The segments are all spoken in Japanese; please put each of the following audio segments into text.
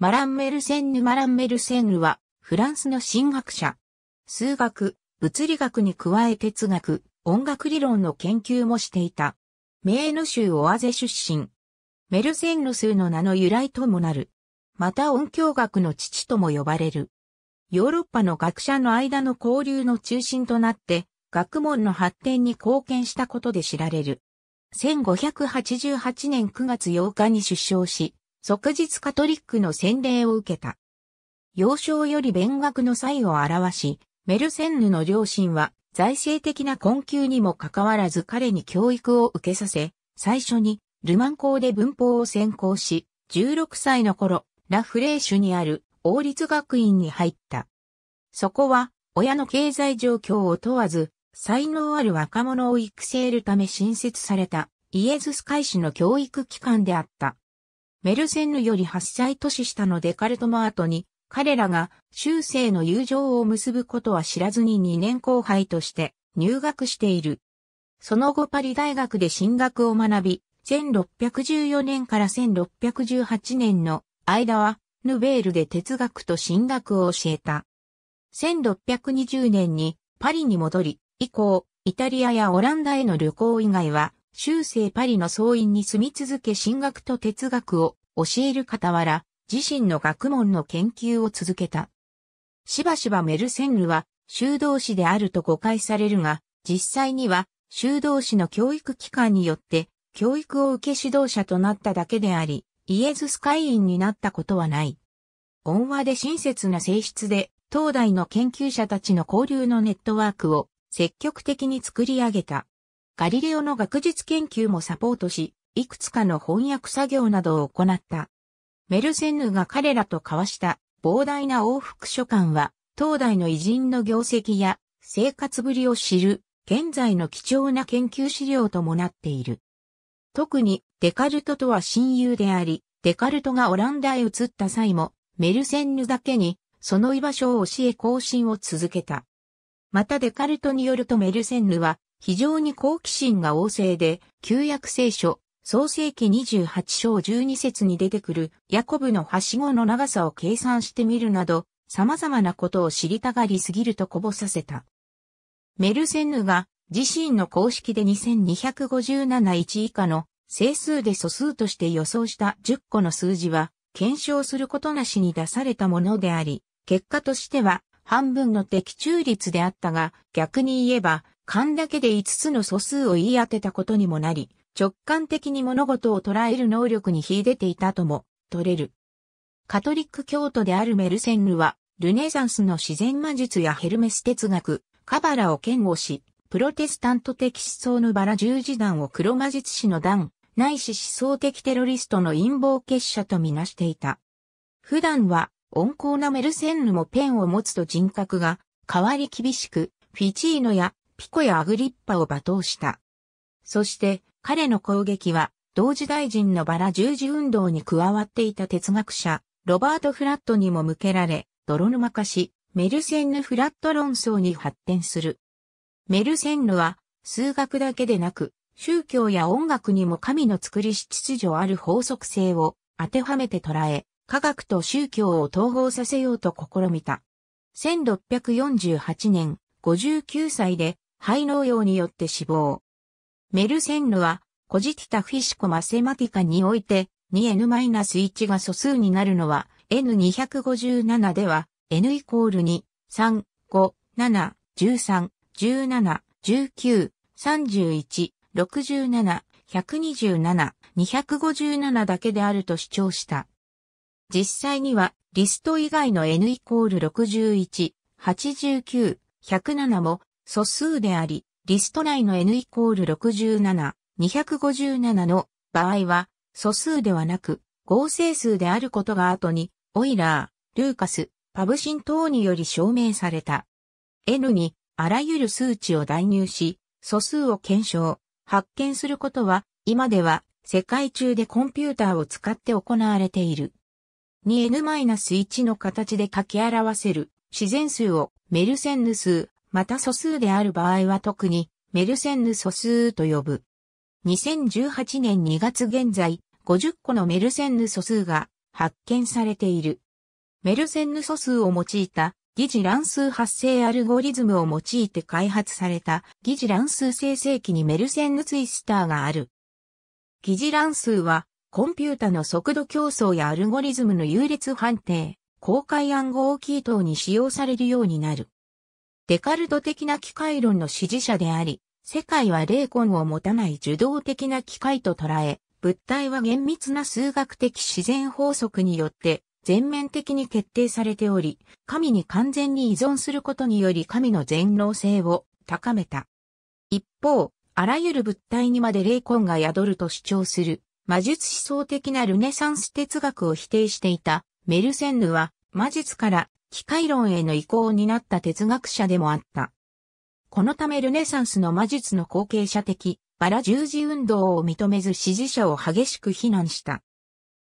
マランメルセンヌ・マランメルセンヌは、フランスの神学者。数学、物理学に加え哲学、音楽理論の研究もしていた。メーヌ州オアゼ出身。メルセンヌ数の名の由来ともなる。また音響学の父とも呼ばれる。ヨーロッパの学者の間の交流の中心となって、学問の発展に貢献したことで知られる。1588年9月8日に出生し、即日カトリックの洗礼を受けた。幼少より勉学の才を表し、メルセンヌの両親は財政的な困窮にもかかわらず彼に教育を受けさせ、最初にルマン校で文法を専攻し、16歳の頃、ラフレーシュにある王立学院に入った。そこは、親の経済状況を問わず、才能ある若者を育成るため新設された、イエズス会士の教育機関であった。メルセンヌより8歳年下のデカルトマートに、彼らが修正の友情を結ぶことは知らずに2年後輩として入学している。その後パリ大学で進学を学び、1614年から1618年の間は、ヌベールで哲学と進学を教えた。1620年にパリに戻り、以降、イタリアやオランダへの旅行以外は修正パリの総院に住み続け進学と哲学を教える傍ら、自身の学問の研究を続けた。しばしばメルセンヌは修道士であると誤解されるが、実際には修道士の教育機関によって教育を受け指導者となっただけであり、イエズス会員になったことはない。恩和で親切な性質で、当代の研究者たちの交流のネットワークを積極的に作り上げた。ガリレオの学術研究もサポートし、いくつかの翻訳作業などを行った。メルセンヌが彼らと交わした膨大な往復書簡は、当代の偉人の業績や生活ぶりを知る現在の貴重な研究資料ともなっている。特にデカルトとは親友であり、デカルトがオランダへ移った際も、メルセンヌだけに、その居場所を教え更新を続けた。またデカルトによるとメルセンヌは、非常に好奇心が旺盛で、旧約聖書、創世記28章12節に出てくるヤコブのはしごの長さを計算してみるなど、様々なことを知りたがりすぎるとこぼさせた。メルセンヌが自身の公式で2257-1以下の整数で素数として予想した10個の数字は検証することなしに出されたものであり、結果としては半分の的中率であったが、逆に言えば勘だけで5つの素数を言い当てたことにもなり、直感的に物事を捉える能力に秀でていたとも、取れる。カトリック教徒であるメルセンヌは、ルネザンスの自然魔術やヘルメス哲学、カバラを嫌悪し、プロテスタント的思想のバラ十字団を黒魔術師の団、ないし思想的テロリストの陰謀結社とみなしていた。普段は、温厚なメルセンヌもペンを持つと人格が、変わり厳しく、フィチーノやピコやアグリッパを罵倒した。そして彼の攻撃は同時大臣のバラ十字運動に加わっていた哲学者ロバート・フラットにも向けられ泥沼化しメルセンヌ・フラット論争に発展する。メルセンヌは数学だけでなく宗教や音楽にも神の作りし秩序ある法則性を当てはめて捉え、科学と宗教を統合させようと試みた。1648年、59歳で肺農用によって死亡。メルセンヌは、コジティタフィシコマセマティカにおいて、2n-1 が素数になるのは、n257 では、n イコール2、3、5、7、13、17、19、31、67、127、257だけであると主張した。実際には、リスト以外の n イコール61、89、107も素数であり、リスト内の n イコール67、257の場合は、素数ではなく、合成数であることが後に、オイラー、ルーカス、パブシン等により証明された。n に、あらゆる数値を代入し、素数を検証、発見することは、今では、世界中でコンピューターを使って行われている。2n-1 の形で書き表せる自然数をメルセンヌ数、また素数である場合は特にメルセンヌ素数と呼ぶ。2018年2月現在、50個のメルセンヌ素数が発見されている。メルセンヌ素数を用いた疑似乱数発生アルゴリズムを用いて開発された疑似乱数生成器にメルセンヌツイスターがある。疑似乱数はコンピュータの速度競争やアルゴリズムの優劣判定、公開暗号キー等に使用されるようになる。デカルト的な機械論の支持者であり、世界は霊魂を持たない受動的な機械と捉え、物体は厳密な数学的自然法則によって全面的に決定されており、神に完全に依存することにより神の全能性を高めた。一方、あらゆる物体にまで霊魂が宿ると主張する魔術思想的なルネサンス哲学を否定していたメルセンヌは魔術から機械論への移行になった哲学者でもあった。このためルネサンスの魔術の後継者的、バラ十字運動を認めず支持者を激しく非難した。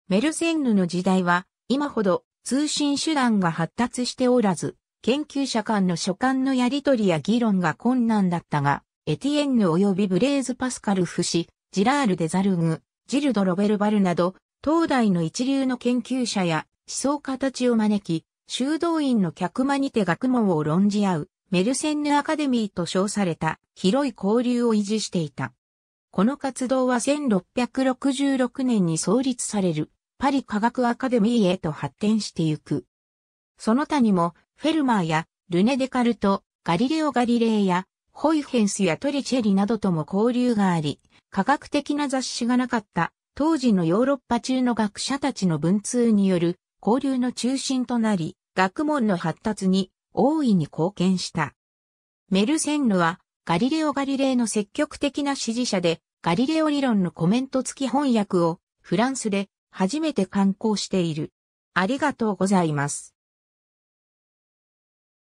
メルセンヌの時代は、今ほど通信手段が発達しておらず、研究者間の所管のやり取りや議論が困難だったが、エティエンヌ及びブレーズ・パスカル・フシ、ジラール・デザルグ、ジルド・ロベルバルなど、当代の一流の研究者や思想家たちを招き、修道院の客間にて学問を論じ合う、メルセンヌアカデミーと称された広い交流を維持していた。この活動は1666年に創立されるパリ科学アカデミーへと発展してゆく。その他にもフェルマーやルネ・デカルト、ガリレオ・ガリレイやホイフェンスやトリチェリなどとも交流があり、科学的な雑誌がなかった当時のヨーロッパ中の学者たちの文通による交流の中心となり、学問の発達に大いに貢献した。メルセンヌは、ガリレオ・ガリレイの積極的な支持者で、ガリレオ理論のコメント付き翻訳をフランスで初めて刊行している。ありがとうございます。